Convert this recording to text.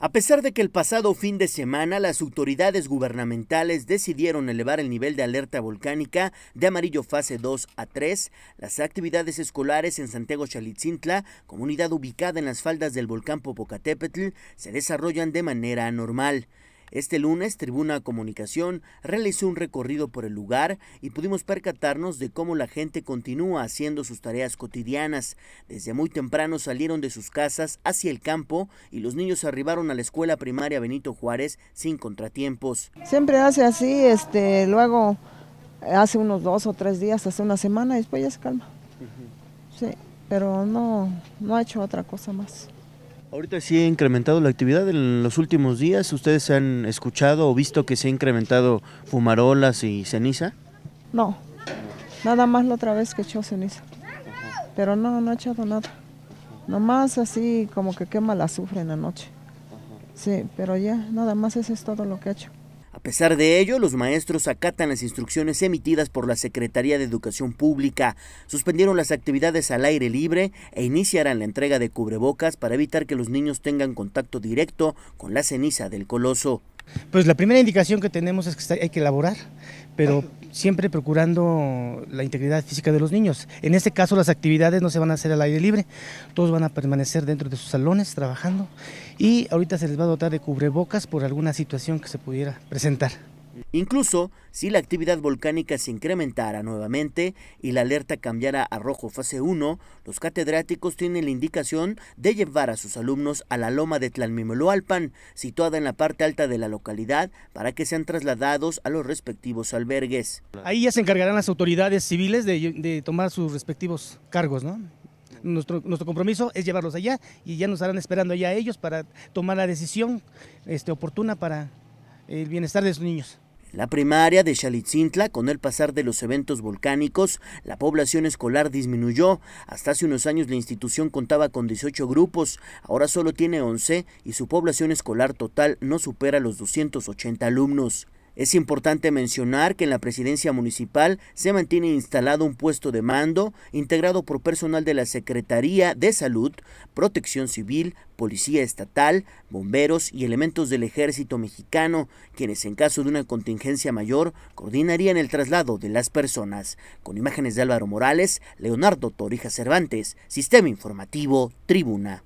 A pesar de que el pasado fin de semana las autoridades gubernamentales decidieron elevar el nivel de alerta volcánica de amarillo fase 2 a 3, las actividades escolares en Santiago Chalitzintla, comunidad ubicada en las faldas del volcán Popocatépetl, se desarrollan de manera anormal. Este lunes, Tribuna Comunicación realizó un recorrido por el lugar y pudimos percatarnos de cómo la gente continúa haciendo sus tareas cotidianas. Desde muy temprano salieron de sus casas hacia el campo y los niños arribaron a la escuela primaria Benito Juárez sin contratiempos. Siempre hace así, este, luego hace unos dos o tres días, hace una semana y después ya se calma. Sí, pero no, no ha hecho otra cosa más. Ahorita sí ha incrementado la actividad en los últimos días. ¿Ustedes han escuchado o visto que se ha incrementado fumarolas y ceniza? No, nada más la otra vez que echó ceniza. Pero no, no ha echado nada. Nomás así como que quema la azufre en la noche. Sí, pero ya, nada más eso es todo lo que ha hecho. A pesar de ello, los maestros acatan las instrucciones emitidas por la Secretaría de Educación Pública, suspendieron las actividades al aire libre e iniciarán la entrega de cubrebocas para evitar que los niños tengan contacto directo con la ceniza del coloso. Pues la primera indicación que tenemos es que hay que elaborar, pero siempre procurando la integridad física de los niños. En este caso las actividades no se van a hacer al aire libre, todos van a permanecer dentro de sus salones trabajando y ahorita se les va a dotar de cubrebocas por alguna situación que se pudiera presentar. Incluso si la actividad volcánica se incrementara nuevamente y la alerta cambiara a rojo fase 1, los catedráticos tienen la indicación de llevar a sus alumnos a la loma de Tlalmimeloalpan, situada en la parte alta de la localidad, para que sean trasladados a los respectivos albergues. Ahí ya se encargarán las autoridades civiles de, tomar sus respectivos cargos, ¿no? Nuestro, compromiso es llevarlos allá y ya nos estarán esperando allá ellos para tomar la decisión este, oportuna para el bienestar de sus niños. La primaria de Xalitzintla, con el pasar de los eventos volcánicos, la población escolar disminuyó. Hasta hace unos años la institución contaba con 18 grupos, ahora solo tiene 11 y su población escolar total no supera los 280 alumnos. Es importante mencionar que en la presidencia municipal se mantiene instalado un puesto de mando integrado por personal de la Secretaría de Salud, Protección Civil, Policía Estatal, bomberos y elementos del Ejército Mexicano, quienes en caso de una contingencia mayor coordinarían el traslado de las personas. Con imágenes de Álvaro Morales, Leonardo Torija Cervantes, Sistema Informativo, Tribuna.